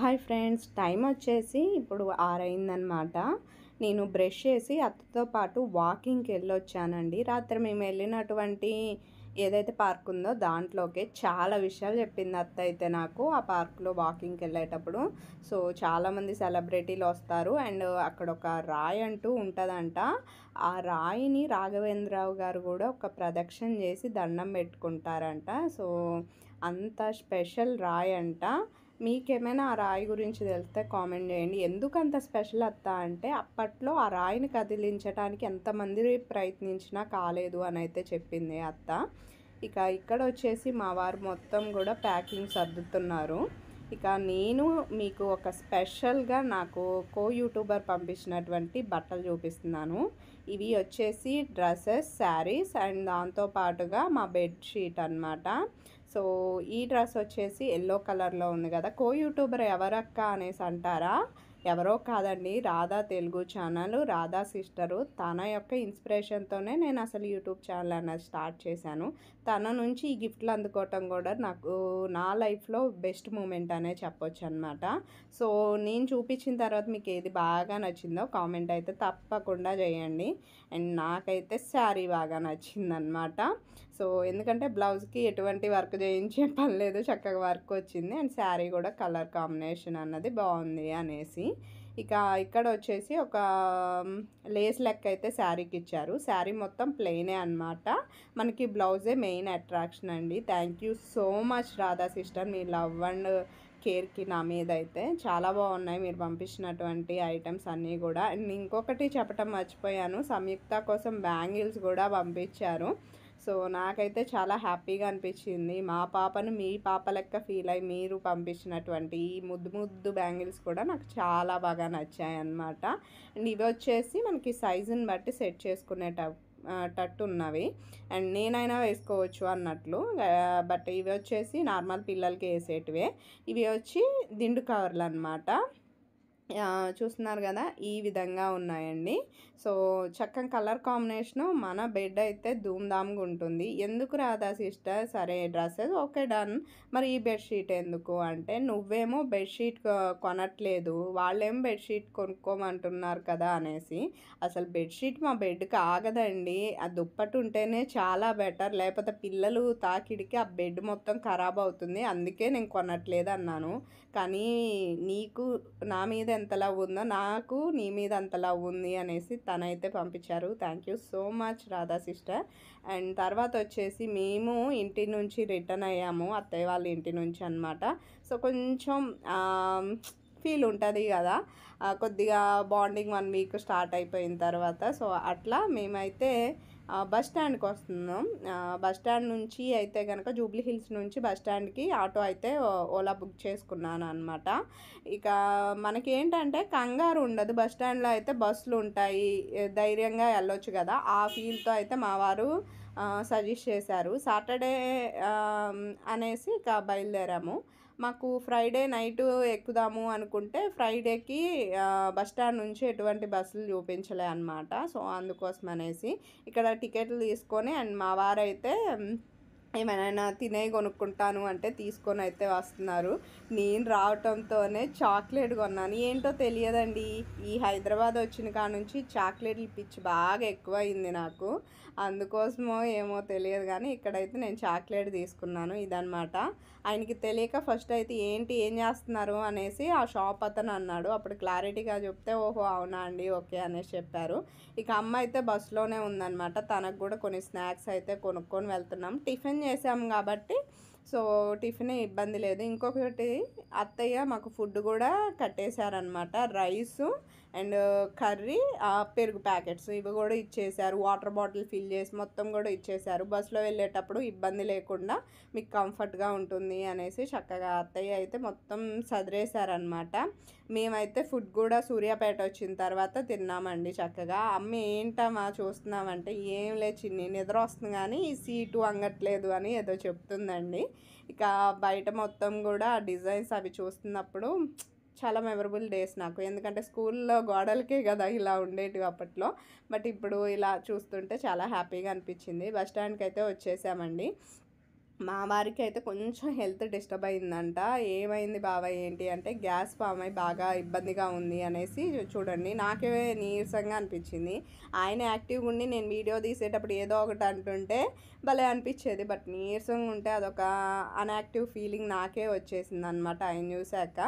hi friends time వచ్చేసి ఇప్పుడు ఆరైందనమాట నేను బ్రష్ చేసి అత్తతో పాటు వాకింగ్కి వెళ్ళొచ్చానండి రాత్రి మేము వెళ్ళినటువంటి ఏదైతే పార్క్ ఉందో దాంట్లోకే చాలా విషయాలు చెప్పింది అత్త అయితే నాకు ఆ పార్క్లో వాకింగ్కి వెళ్ళేటప్పుడు సో చాలామంది సెలబ్రిటీలు వస్తారు అండ్ అక్కడ ఒక రాయి అంటూ ఉంటుందంట ఆ రాయిని రాఘవేంద్రరావు గారు కూడా ఒక ప్రదక్షిణ చేసి దండం పెట్టుకుంటారంట సో అంత స్పెషల్ రాయి అంట మీకేమైనా ఆ రాయి గురించి తెలిస్తే కామెంట్ చేయండి ఎందుకు అంత స్పెషల్ అత్త అంటే అప్పట్లో ఆ రాయిని కదిలించడానికి ఎంతమంది ప్రయత్నించినా కాలేదు అని అయితే చెప్పింది అత్త ఇక ఇక్కడ వచ్చేసి మా వారు మొత్తం కూడా ప్యాకింగ్ సర్దుతున్నారు ఇక నేను మీకు ఒక స్పెషల్గా నాకు కో యూట్యూబర్ పంపించినటువంటి బట్టలు చూపిస్తున్నాను ఇవి వచ్చేసి డ్రెస్సెస్ శారీస్ అండ్ దాంతోపాటుగా మా బెడ్షీట్ అనమాట సో ఈ డ్రెస్ వచ్చేసి ఎల్లో కలర్లో ఉంది కదా కో యూట్యూబర్ ఎవరక్క అనేసి అంటారా ఎవరో కాదండి రాధా తెలుగు ఛానల్ రాధా సిస్టరు తన యొక్క ఇన్స్పిరేషన్తోనే నేను అసలు యూట్యూబ్ ఛానల్ అనేది స్టార్ట్ చేశాను తన నుంచి ఈ గిఫ్ట్లు అందుకోవటం కూడా నాకు నా లైఫ్లో బెస్ట్ మూమెంట్ అనే చెప్పొచ్చు అనమాట సో నేను చూపించిన తర్వాత మీకు ఏది బాగా నచ్చిందో కామెంట్ అయితే తప్పకుండా చేయండి అండ్ నాకైతే శారీ బాగా నచ్చిందనమాట సో ఎందుకంటే బ్లౌజ్కి ఎటువంటి వర్క్ చేయించే పని లేదు చక్కగా వర్క్ వచ్చింది అండ్ శారీ కూడా కలర్ కాంబినేషన్ అన్నది బాగుంది అనేసి ఇక ఇక్కడ వచ్చేసి ఒక లేస్ లెక్క అయితే శారీకి ఇచ్చారు శారీ మొత్తం ప్లెయినే అనమాట మనకి బ్లౌజే మెయిన్ అట్రాక్షన్ అండి thank you so much Radha sister మీ లవ్ అండ్ కేర్కి నా మీద అయితే చాలా బాగున్నాయి మీరు పంపించినటువంటి ఐటమ్స్ అన్నీ కూడా అండ్ ఇంకొకటి చెప్పటం మర్చిపోయాను సంయుక్త కోసం బ్యాంగిల్స్ కూడా పంపించారు సో నాకైతే చాలా హ్యాపీగా అనిపించింది మా పాపను మీ పాప లెక్క ఫీల్ అయ్యి మీరు పంపించినటువంటి ఈ ముద్దు ముద్దు బ్యాంగిల్స్ కూడా నాకు చాలా బాగా నచ్చాయి అన్నమాట అండ్ ఇవి వచ్చేసి మనకి సైజుని బట్టి సెట్ చేసుకునేటప్పుడు టట్టు ఉన్నవి అండ్ నేనైనా వేసుకోవచ్చు అన్నట్లు బట్ ఇవి వచ్చేసి నార్మల్ పిల్లలకి వేసేటివే ఇవి వచ్చి దిండు కవర్లు అనమాట చూస్తున్నారు కదా ఈ విధంగా ఉన్నాయండి సో చక్క కలర్ కాంబినేషను మన బెడ్ అయితే ధూమ్ధామ్గా ఉంటుంది ఎందుకు రాదా సిస్టర్ సరే డ్రెస్సెస్ ఓకే డన్ మరి ఈ బెడ్షీట్ ఎందుకు అంటే నువ్వేమో బెడ్షీట్ కొనట్లేదు వాళ్ళేమో బెడ్షీట్ కొనుక్కోమంటున్నారు కదా అనేసి అసలు బెడ్షీట్ మా బెడ్కి ఆగదండి ఆ దుప్పటి ఉంటేనే చాలా బెటర్ లేకపోతే పిల్లలు తాకిడికి ఆ బెడ్ మొత్తం ఖరాబ్ అవుతుంది అందుకే నేను కొనట్లేదు అన్నాను కానీ నీకు నా మీద ఎంత లవ్ ఉందో నాకు నీ మీద అంత లవ్ ఉంది అనేసి తనైతే పంపించారు thank you so much Radha sister and తర్వాత వచ్చేసి మేము ఇంటి నుంచి రిటర్న్ అయ్యాము అత్తయ్య వాళ్ళ ఇంటి నుంచి అనమాట సో కొంచెం ఫీల్ ఉంటుంది కదా కొద్దిగా బాండింగ్ వన్ వీక్ స్టార్ట్ అయిపోయిన తర్వాత సో అట్లా మేమైతే బస్ స్టాండ్కి వస్తున్నాం బస్ స్టాండ్ నుంచి అయితే కనుక జూబ్లీ హిల్స్ నుంచి బస్ స్టాండ్కి ఆటో అయితే ఓలా బుక్ చేసుకున్నాను అనమాట ఇక మనకి ఏంటంటే కంగారు ఉండదు బస్ స్టాండ్లో అయితే బస్సులు ఉంటాయి ధైర్యంగా వెళ్ళొచ్చు కదా ఆ ఫీల్తో అయితే మా వారు సజెస్ట్ చేశారు సాటర్డే అనేసి ఇక బయలుదేరాము మాకు ఫ్రైడే నైట్ ఎక్కుదాము అనుకుంటే ఫ్రైడేకి బస్ స్టాండ్ నుంచి ఎటువంటి బస్సులు చూపించలే అనమాట సో అందుకోసం అనేసి ఇక్కడ టికెట్లు తీసుకొని అండ్ మా వారైతే ఏమైనా తినే కొనుక్కుంటాను అంటే తీసుకొని అయితే వస్తున్నారు నేను రావటంతోనే చాక్లెట్ కొన్నాను ఏంటో తెలియదండి ఈ హైదరాబాద్ వచ్చిన కాడ నుంచి చాక్లెట్లు పిచ్చి బాగా ఎక్కువ అయింది నాకు అందుకోసమో ఏమో తెలియదు కానీ ఇక్కడైతే నేను చాక్లెట్ తీసుకున్నాను ఇదనమాట ఆయనకి తెలియక ఫస్ట్ అయితే ఏంటి ఏం చేస్తున్నారు అనేసి ఆ షాప్ అతను అన్నాడు అప్పుడు క్లారిటీగా చెప్తే ఓహో అవునా అండి ఓకే అనేసి చెప్పారు ఇక అమ్మ అయితే బస్సులోనే ఉందనమాట తనకు కూడా కొన్ని స్నాక్స్ అయితే కొనుక్కొని వెళ్తున్నాం టిఫిన్ చేసాం కాబట్టి సో టిఫిన్ ఇబ్బంది లేదు ఇంకొకటి అత్తయ్య మాకు ఫుడ్ కూడా కట్టేశారనమాట రైస్ అండ్ కర్రీ పెరుగు ప్యాకెట్స్ ఇవి కూడా ఇచ్చేశారు వాటర్ బాటిల్ ఫిల్ చేసి మొత్తం కూడా ఇచ్చేశారు బస్సులో వెళ్ళేటప్పుడు ఇబ్బంది లేకుండా మీకు కంఫర్ట్గా ఉంటుంది అనేసి చక్కగా అత్తయ్య అయితే మొత్తం సదిరేశారనమాట మేమైతే ఫుడ్ కూడా సూర్యాపేట వచ్చిన తర్వాత తిన్నామండి చక్కగా అమ్మ ఏంటమ్మా చూస్తున్నామంటే ఏం లేచి నేను నిద్ర వస్తుంది కానీ ఈ సీటు అంగట్లేదు అని ఏదో చెప్తుందండి ఇక బయట మొత్తం కూడా డిజైన్స్ అవి చూస్తున్నప్పుడు చాలా మెమరబుల్ డేస్ నాకు ఎందుకంటే స్కూల్లో గోడలకే కదా ఇలా ఉండేటివి అప్పట్లో బట్ ఇప్పుడు ఇలా చూస్తుంటే చాలా హ్యాపీగా అనిపించింది బస్ స్టాండ్కి అయితే వచ్చేసామండి మా వారికి అయితే కొంచెం హెల్త్ డిస్టర్బ్ అయిందంట ఏమైంది బాబాయ్ ఏంటి అంటే గ్యాస్ ఫామ్ అయి బాగా ఇబ్బందిగా ఉంది అనేసి చూడండి నాకే నీరసంగా అనిపించింది ఆయన యాక్టివ్గా ఉండి నేను వీడియో తీసేటప్పుడు ఏదో ఒకటి అంటుంటే భలే అనిపించేది బట్ నీరసంగా ఉంటే అదొక అన్యాక్టివ్ ఫీలింగ్ నాకే వచ్చేసింది అనమాట ఆయన చూశాక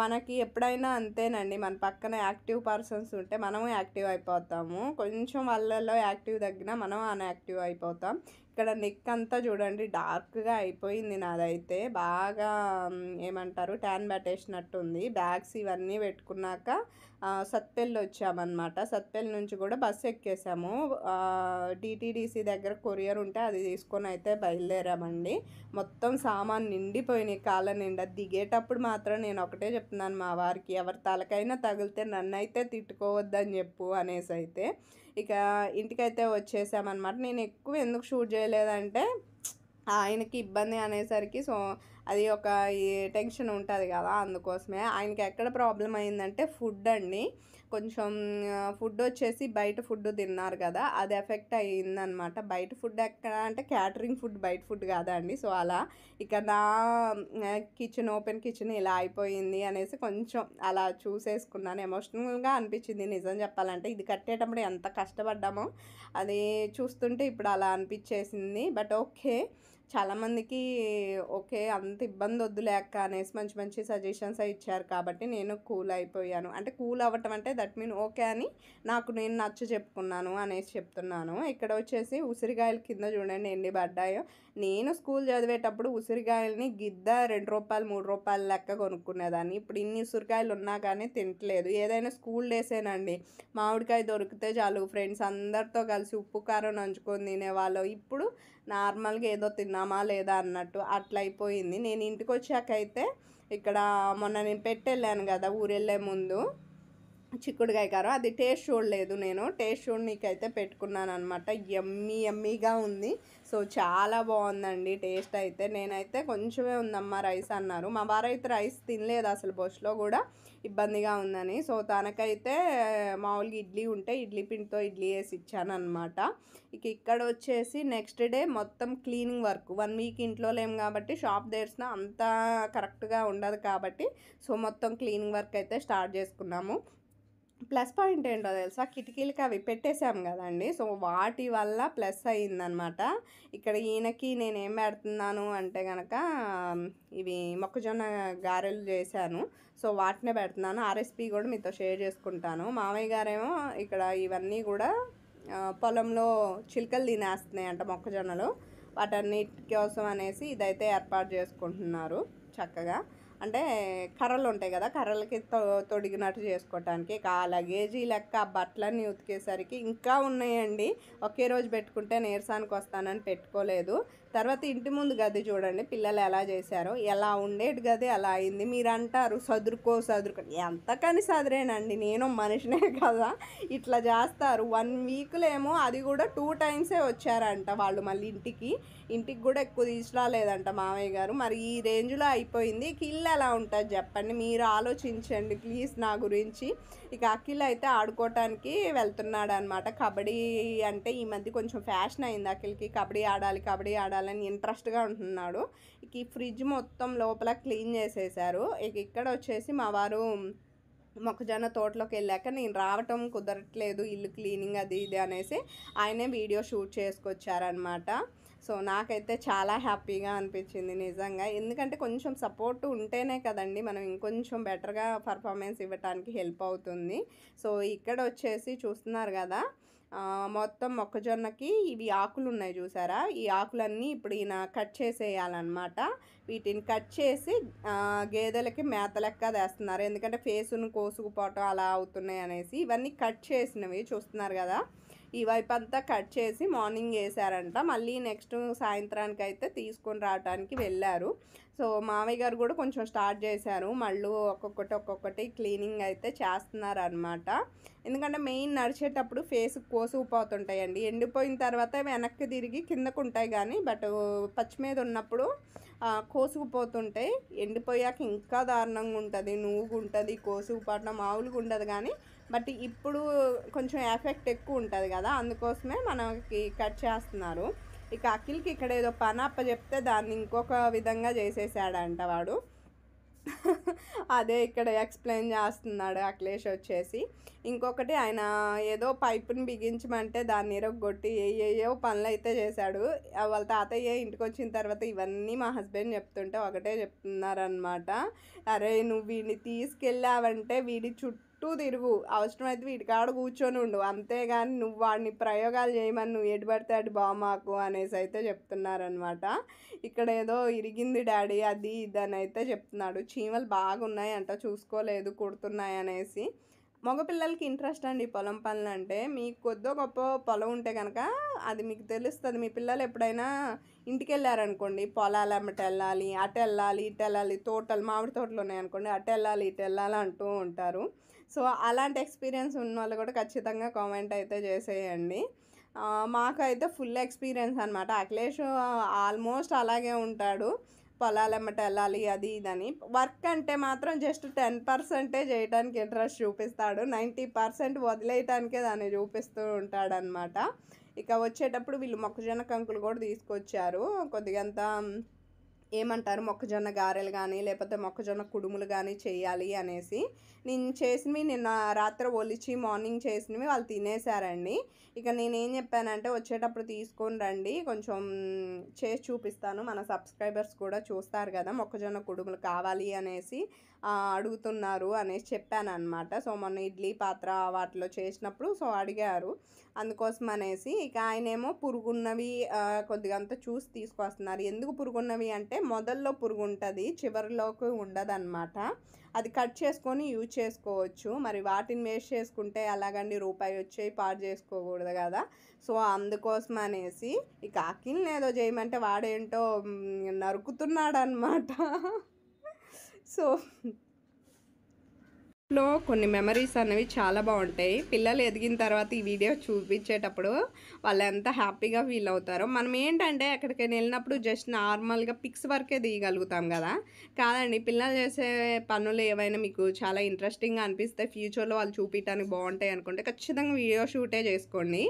మనకి ఎప్పుడైనా అంతేనండి మన పక్కన యాక్టివ్ పర్సన్స్ ఉంటే మనము యాక్టివ్ అయిపోతాము కొంచెం వాళ్ళల్లో యాక్టివ్ తగ్గినా మనం అన్యాక్టివ్ అయిపోతాం ఇక్కడ నెక్ అంతా చూడండి డార్క్గా అయిపోయింది నాదైతే బాగా ఏమంటారు ట్యాన్ ఉంది బ్యాగ్స్ ఇవన్నీ పెట్టుకున్నాక సత్పల్లి వచ్చామన్నమాట సత్పల్లి నుంచి కూడా బస్సు ఎక్కేసాము టీటీడీసీ దగ్గర కొరియర్ ఉంటే అది తీసుకొని అయితే బయలుదేరామండి మొత్తం సామాన్ నిండిపోయినాయి కాళ్ళ నిండా దిగేటప్పుడు మాత్రం నేను ఒకటే చెప్తున్నాను మా వారికి ఎవరి తలకైనా తగిలితే నన్ను అయితే తిట్టుకోవద్దని చెప్పు అనేసి అయితే ఇక ఇంటికైతే వచ్చేసామన్నమాట నేను ఎక్కువ ఎందుకు షూట్ చేయలేదంటే ఆయనకి ఇబ్బంది అనేసరికి సో అది ఒక టెన్షన్ ఉంటుంది కదా అందుకోసమే ఆయనకి ఎక్కడ ప్రాబ్లం అయిందంటే ఫుడ్ అండి కొంచెం ఫుడ్ వచ్చేసి బయట ఫుడ్ తిన్నారు కదా అది ఎఫెక్ట్ అయ్యిందనమాట బయట ఫుడ్ ఎక్కడ అంటే క్యాటరింగ్ ఫుడ్ బయట ఫుడ్ కాదండి సో అలా ఇక నా కిచెన్ ఓపెన్ కిచెన్ ఇలా అయిపోయింది అనేసి కొంచెం అలా చూసేసుకున్నాను ఎమోషనల్గా అనిపించింది నిజం చెప్పాలంటే ఇది కట్టేటప్పుడు ఎంత కష్టపడ్డామో అది చూస్తుంటే ఇప్పుడు అలా అనిపించేసింది బట్ ఓకే చాలామందికి ఓకే అంత ఇబ్బంది వద్దు లేక అనేసి మంచి మంచి సజెషన్స్ ఇచ్చారు కాబట్టి నేను కూల్ అయిపోయాను అంటే కూల్ అవ్వటం అంటే దట్ మీన్ ఓకే అని నాకు నేను నచ్చ చెప్పుకున్నాను అనేసి చెప్తున్నాను ఇక్కడ వచ్చేసి ఉసిరికాయలు కింద చూడండి ఎన్ని పడ్డాయో నేను స్కూల్ చదివేటప్పుడు ఉసిరికాయలని గిద్ద రెండు రూపాయలు మూడు రూపాయలు లెక్క కొనుక్కునేదాన్ని ఇప్పుడు ఇన్ని ఉసిరికాయలు ఉన్నా కానీ తింటలేదు ఏదైనా స్కూల్ డేసేనండి మామిడికాయ దొరికితే చాలు ఫ్రెండ్స్ అందరితో కలిసి ఉప్పు కారం నంచుకొని తినేవాళ్ళు ఇప్పుడు నార్మల్గా ఏదో తిన్నామా లేదా అన్నట్టు అట్లా అయిపోయింది నేను ఇంటికి వచ్చాకైతే ఇక్కడ మొన్న నేను పెట్టెళ్ళాను కదా ఊరెళ్ళే ముందు చిక్కుడుకాయ కారం అది టేస్ట్ చూడలేదు నేను టేస్ట్ నీకైతే పెట్టుకున్నాను అనమాట ఎమ్మీ ఎమ్మీగా ఉంది సో చాలా బాగుందండి టేస్ట్ అయితే నేనైతే కొంచెమే ఉందమ్మా రైస్ అన్నారు మా వారైతే రైస్ తినలేదు అసలు బొచ్చులో కూడా ఇబ్బందిగా ఉందని సో తనకైతే మామూలుగా ఇడ్లీ ఉంటే ఇడ్లీ పిండితో ఇడ్లీ వేసి అనమాట ఇక ఇక్కడ వచ్చేసి నెక్స్ట్ డే మొత్తం క్లీనింగ్ వర్క్ వన్ వీక్ ఇంట్లో లేము కాబట్టి షాప్ తెరిచిన అంతా కరెక్ట్గా ఉండదు కాబట్టి సో మొత్తం క్లీనింగ్ వర్క్ అయితే స్టార్ట్ చేసుకున్నాము ప్లస్ పాయింట్ ఏంటో తెలుసా కిటికీలకి అవి పెట్టేసాం కదండి సో వాటి వల్ల ప్లస్ అయ్యిందనమాట ఇక్కడ ఈయనకి నేను ఏం పెడుతున్నాను అంటే కనుక ఇవి మొక్కజొన్న గారెలు చేశాను సో వాటినే పెడుతున్నాను ఆర్ఎస్పి కూడా మీతో షేర్ చేసుకుంటాను మామయ్య గారేమో ఇక్కడ ఇవన్నీ కూడా పొలంలో చిలుకలు తినేస్తున్నాయి అంట మొక్కజొన్నలు వాటన్నిటి కోసం అనేసి ఇదైతే ఏర్పాటు చేసుకుంటున్నారు చక్కగా అంటే కర్రలు ఉంటాయి కదా కర్రలకి తొడిగినట్టు చేసుకోవటానికి కాల లగేజీ లెక్క బట్టలన్నీ ఉతికేసరికి ఇంకా ఉన్నాయండి ఒకే రోజు పెట్టుకుంటే నీరసానికి వస్తానని పెట్టుకోలేదు తర్వాత ఇంటి ముందు గది చూడండి పిల్లలు ఎలా చేశారో ఎలా ఉండేటి గది అలా అయింది మీరు అంటారు సదురుకో సదురుకో ఎంతకని సదురేనండి నేను మనిషినే కదా ఇట్లా చేస్తారు వన్ వీక్లో ఏమో అది కూడా టూ టైమ్సే వచ్చారంట వాళ్ళు మళ్ళీ ఇంటికి ఇంటికి కూడా ఎక్కువ తీసుకురాలేదంట మామయ్య గారు మరి ఈ రేంజ్లో అయిపోయింది కిల్ ఎలా ఉంటుంది చెప్పండి మీరు ఆలోచించండి ప్లీజ్ నా గురించి ఇక అఖిల్ అయితే ఆడుకోవటానికి వెళ్తున్నాడు అనమాట కబడ్డీ అంటే ఈ మధ్య కొంచెం ఫ్యాషన్ అయింది అఖిల్కి కబడ్డీ ఆడాలి కబడ్డీ ఆడాలి చేయాలని ఇంట్రెస్ట్గా ఉంటున్నాడు ఇక ఈ ఫ్రిడ్జ్ మొత్తం లోపల క్లీన్ చేసేసారు ఇక ఇక్కడ వచ్చేసి మా వారు మొక్కజొన్న తోటలోకి వెళ్ళాక నేను రావటం కుదరట్లేదు ఇల్లు క్లీనింగ్ అది ఇది అనేసి ఆయనే వీడియో షూట్ చేసుకొచ్చారనమాట సో నాకైతే చాలా హ్యాపీగా అనిపించింది నిజంగా ఎందుకంటే కొంచెం సపోర్ట్ ఉంటేనే కదండి మనం ఇంకొంచెం బెటర్గా పర్ఫార్మెన్స్ ఇవ్వటానికి హెల్ప్ అవుతుంది సో ఇక్కడ వచ్చేసి చూస్తున్నారు కదా మొత్తం మొక్కజొన్నకి ఇవి ఆకులు ఉన్నాయి చూసారా ఈ ఆకులన్నీ ఇప్పుడు ఈయన కట్ చేసేయాలన్నమాట వీటిని కట్ చేసి గేదెలకి మేత లెక్క వేస్తున్నారు ఎందుకంటే ఫేసును కోసుకుపోవటం అలా అవుతున్నాయి అనేసి ఇవన్నీ కట్ చేసినవి చూస్తున్నారు కదా ఈ వైపు అంతా కట్ చేసి మార్నింగ్ వేసారంట మళ్ళీ నెక్స్ట్ సాయంత్రానికి అయితే తీసుకొని రావడానికి వెళ్ళారు సో మామయ్య గారు కూడా కొంచెం స్టార్ట్ చేశారు మళ్ళీ ఒక్కొక్కటి ఒక్కొక్కటి క్లీనింగ్ అయితే చేస్తున్నారు అనమాట ఎందుకంటే మెయిన్ నడిచేటప్పుడు ఫేస్ కోసుకుపోతుంటాయండి ఎండిపోయిన తర్వాత వెనక్కి తిరిగి కిందకు ఉంటాయి కానీ బట్ పచ్చి మీద ఉన్నప్పుడు కోసుకుపోతుంటాయి ఎండిపోయాక ఇంకా దారుణంగా ఉంటుంది ఉంటుంది కోసుకుపోవటం మామూలుగా ఉండదు కానీ బట్ ఇప్పుడు కొంచెం ఎఫెక్ట్ ఎక్కువ ఉంటుంది కదా అందుకోసమే మనకి కట్ చేస్తున్నారు ఇక అఖిల్కి ఇక్కడ ఏదో పని అప్ప చెప్తే దాన్ని ఇంకొక విధంగా చేసేసాడంట వాడు అదే ఇక్కడ ఎక్స్ప్లెయిన్ చేస్తున్నాడు అఖిలేష్ వచ్చేసి ఇంకొకటి ఆయన ఏదో పైపుని బిగించమంటే దాన్ని ఇరగొట్టి ఏయో పనులు అయితే చేశాడు వాళ్ళ తాతయ్య ఇంటికి వచ్చిన తర్వాత ఇవన్నీ మా హస్బెండ్ చెప్తుంటే ఒకటే చెప్తున్నారనమాట అరే నువ్వు వీడిని తీసుకెళ్ళావంటే వీడి చుట్టూ చుట్టూ తిరుగు అవసరమైతే వీటికాడ కూర్చొని ఉండు అంతేగాని నువ్వు వాడిని ప్రయోగాలు చేయమని నువ్వు ఎటు పడితే అటు బామాకు అనేసి అయితే చెప్తున్నారనమాట ఇక్కడ ఏదో ఇరిగింది డాడీ అది ఇది అని అయితే చెప్తున్నాడు చీమలు బాగున్నాయి అంట చూసుకోలేదు కుడుతున్నాయి అనేసి మగపిల్లలకి ఇంట్రెస్ట్ అండి పొలం పనులు అంటే మీకు కొద్దో గొప్ప పొలం ఉంటే కనుక అది మీకు తెలుస్తుంది మీ పిల్లలు ఎప్పుడైనా ఇంటికి వెళ్ళారనుకోండి పొలాలు అమ్మట వెళ్ళాలి అటు వెళ్ళాలి ఇటు వెళ్ళాలి తోటలు మామిడి తోటలు ఉన్నాయనుకోండి అటు వెళ్ళాలి ఇటు వెళ్ళాలి అంటూ ఉంటారు సో అలాంటి ఎక్స్పీరియన్స్ ఉన్న వాళ్ళు కూడా ఖచ్చితంగా కామెంట్ అయితే చేసేయండి మాకైతే ఫుల్ ఎక్స్పీరియన్స్ అనమాట అఖిలేష్ ఆల్మోస్ట్ అలాగే ఉంటాడు పొలాలు ఎమ్మట వెళ్ళాలి అది ఇదని వర్క్ అంటే మాత్రం జస్ట్ టెన్ పర్సెంటే చేయడానికి ఇంట్రెస్ట్ చూపిస్తాడు నైంటీ పర్సెంట్ వదిలేయటానికే దాన్ని చూపిస్తూ ఉంటాడనమాట ఇక వచ్చేటప్పుడు వీళ్ళు మొక్కజొన్న కంకులు కూడా తీసుకొచ్చారు కొద్దిగంత ఏమంటారు మొక్కజొన్న గారెలు కానీ లేకపోతే మొక్కజొన్న కుడుములు కానీ చేయాలి అనేసి నేను చేసినవి నిన్న రాత్రి ఒలిచి మార్నింగ్ చేసినవి వాళ్ళు తినేశారండి ఇక నేనేం చెప్పానంటే వచ్చేటప్పుడు తీసుకొని రండి కొంచెం చేసి చూపిస్తాను మన సబ్స్క్రైబర్స్ కూడా చూస్తారు కదా మొక్కజొన్న కుడుములు కావాలి అనేసి అడుగుతున్నారు అనేసి చెప్పాను అనమాట సో మొన్న ఇడ్లీ పాత్ర వాటిలో చేసినప్పుడు సో అడిగారు అందుకోసం అనేసి ఇక ఆయనేమో పురుగున్నవి కొద్దిగా అంతా చూసి తీసుకొస్తున్నారు ఎందుకు పురుగున్నవి అంటే మొదల్లో పురుగు ఉంటుంది చివరిలోకి ఉండదన్నమాట అది కట్ చేసుకొని యూజ్ చేసుకోవచ్చు మరి వాటిని వేస్ట్ చేసుకుంటే అలాగండి రూపాయి వచ్చి పాడు చేసుకోకూడదు కదా సో అందుకోసం అనేసి ఇక అఖిల్ని ఏదో చేయమంటే వాడేంటో నరుకుతున్నాడు అనమాట so లో కొన్ని మెమరీస్ అనేవి చాలా బాగుంటాయి పిల్లలు ఎదిగిన తర్వాత ఈ వీడియో చూపించేటప్పుడు వాళ్ళు ఎంత హ్యాపీగా ఫీల్ అవుతారో మనం ఏంటంటే ఎక్కడికైనా వెళ్ళినప్పుడు జస్ట్ నార్మల్గా పిక్స్ వరకే దిగలుగుతాం కదా కాదండి పిల్లలు చేసే పనులు ఏవైనా మీకు చాలా ఇంట్రెస్టింగ్గా అనిపిస్తే ఫ్యూచర్లో వాళ్ళు చూపించడానికి బాగుంటాయి అనుకుంటే ఖచ్చితంగా వీడియో షూటే చేసుకోండి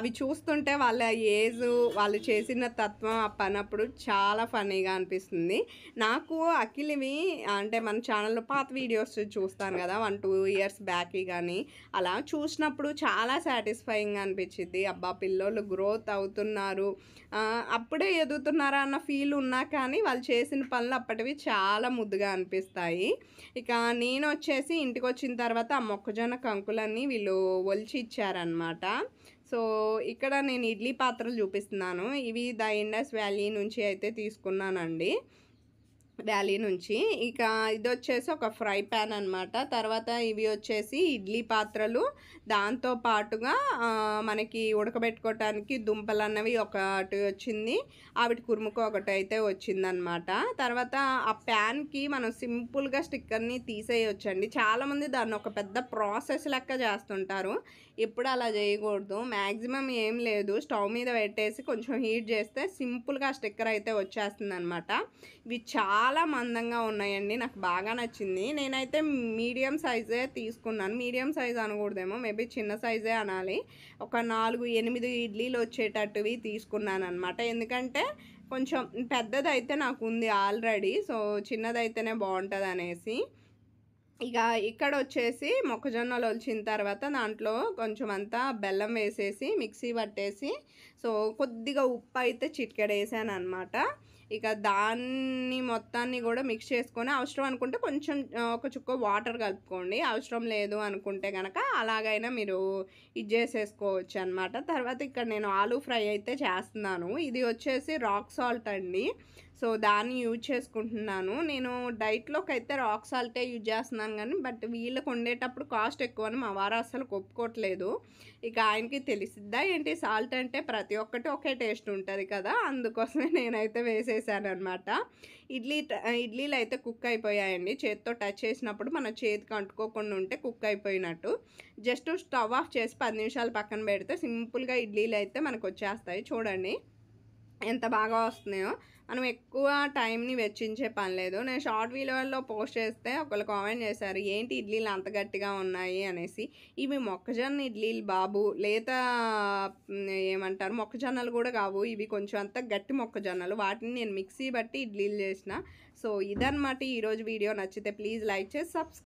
అవి చూస్తుంటే వాళ్ళ ఏజ్ వాళ్ళు చేసిన తత్వం ఆ అప్పుడు చాలా ఫనీగా అనిపిస్తుంది నాకు అఖిలివి అంటే మన ఛానల్లో పాత వీడియోస్ చూస్తాను కదా వన్ టూ ఇయర్స్ బ్యాక్ కానీ అలా చూసినప్పుడు చాలా సాటిస్ఫైయింగ్ అనిపించింది అబ్బా పిల్లోళ్ళు గ్రోత్ అవుతున్నారు అప్పుడే ఎదుగుతున్నారా అన్న ఫీల్ ఉన్నా కానీ వాళ్ళు చేసిన పనులు అప్పటివి చాలా ముద్దుగా అనిపిస్తాయి ఇక నేను వచ్చేసి ఇంటికి వచ్చిన తర్వాత ఆ మొక్కజొన్న కంకులన్నీ వీళ్ళు ఒలిచి ఇచ్చారనమాట సో ఇక్కడ నేను ఇడ్లీ పాత్రలు చూపిస్తున్నాను ఇవి ద ఇండస్ వ్యాలీ నుంచి అయితే తీసుకున్నానండి వ్యాలీ నుంచి ఇక ఇది వచ్చేసి ఒక ఫ్రై ప్యాన్ అనమాట తర్వాత ఇవి వచ్చేసి ఇడ్లీ పాత్రలు దాంతో పాటుగా మనకి ఉడకబెట్టుకోవటానికి దుంపలు అన్నవి ఒకటి వచ్చింది ఆవిటి కురుముకు ఒకటి అయితే వచ్చిందనమాట తర్వాత ఆ ప్యాన్కి మనం సింపుల్గా స్టిక్కర్ని తీసేయొచ్చండి చాలామంది దాన్ని ఒక పెద్ద ప్రాసెస్ లెక్క చేస్తుంటారు ఎప్పుడు అలా చేయకూడదు మ్యాక్సిమం ఏం లేదు స్టవ్ మీద పెట్టేసి కొంచెం హీట్ చేస్తే సింపుల్గా స్టిక్కర్ అయితే వచ్చేస్తుంది అనమాట ఇవి చాలా చాలా మందంగా ఉన్నాయండి నాకు బాగా నచ్చింది నేనైతే మీడియం సైజే తీసుకున్నాను మీడియం సైజ్ అనకూడదేమో మేబీ చిన్న సైజే అనాలి ఒక నాలుగు ఎనిమిది ఇడ్లీలు వచ్చేటట్టువి తీసుకున్నాను అనమాట ఎందుకంటే కొంచెం పెద్దదైతే నాకు ఉంది ఆల్రెడీ సో చిన్నదైతేనే బాగుంటుంది అనేసి ఇక ఇక్కడ వచ్చేసి మొక్కజొన్నలు ఒలిచిన తర్వాత దాంట్లో కొంచెం అంతా బెల్లం వేసేసి మిక్సీ పట్టేసి సో కొద్దిగా ఉప్పు అయితే వేసాను అనమాట ఇక దాన్ని మొత్తాన్ని కూడా మిక్స్ చేసుకొని అవసరం అనుకుంటే కొంచెం ఒక చుక్క వాటర్ కలుపుకోండి అవసరం లేదు అనుకుంటే కనుక అలాగైనా మీరు ఇది చేసేసుకోవచ్చు అనమాట తర్వాత ఇక్కడ నేను ఆలూ ఫ్రై అయితే చేస్తున్నాను ఇది వచ్చేసి రాక్ సాల్ట్ అండి సో దాన్ని యూజ్ చేసుకుంటున్నాను నేను డైట్లోకి అయితే రాక్ సాల్టే యూజ్ చేస్తున్నాను కానీ బట్ వీళ్ళకి వండేటప్పుడు కాస్ట్ ఎక్కువ అని మా వారు అసలు ఒప్పుకోవట్లేదు ఇక ఆయనకి తెలిసిద్దా ఏంటి సాల్ట్ అంటే ప్రతి ఒక్కటి ఒకే టేస్ట్ ఉంటుంది కదా అందుకోసమే నేనైతే వేసేసాను అనమాట ఇడ్లీ ఇడ్లీలు అయితే కుక్ అయిపోయాయండి చేతితో టచ్ చేసినప్పుడు మన చేతికి అంటుకోకుండా ఉంటే కుక్ అయిపోయినట్టు జస్ట్ స్టవ్ ఆఫ్ చేసి పది నిమిషాలు పక్కన పెడితే సింపుల్గా ఇడ్లీలు అయితే మనకు వచ్చేస్తాయి చూడండి ఎంత బాగా వస్తున్నాయో మనం ఎక్కువ టైంని వెచ్చించే పని లేదు నేను షార్ట్ వీడియోలో పోస్ట్ చేస్తే ఒకళ్ళు కామెంట్ చేశారు ఏంటి ఇడ్లీలు అంత గట్టిగా ఉన్నాయి అనేసి ఇవి మొక్కజొన్న ఇడ్లీలు బాబు లేత ఏమంటారు మొక్కజొన్నలు కూడా కావు ఇవి కొంచెం అంత గట్టి మొక్కజొన్నలు వాటిని నేను మిక్సీ బట్టి ఇడ్లీలు చేసిన సో ఇదన్నమాట ఈరోజు వీడియో నచ్చితే ప్లీజ్ లైక్ చేసి సబ్స్క్రైబ్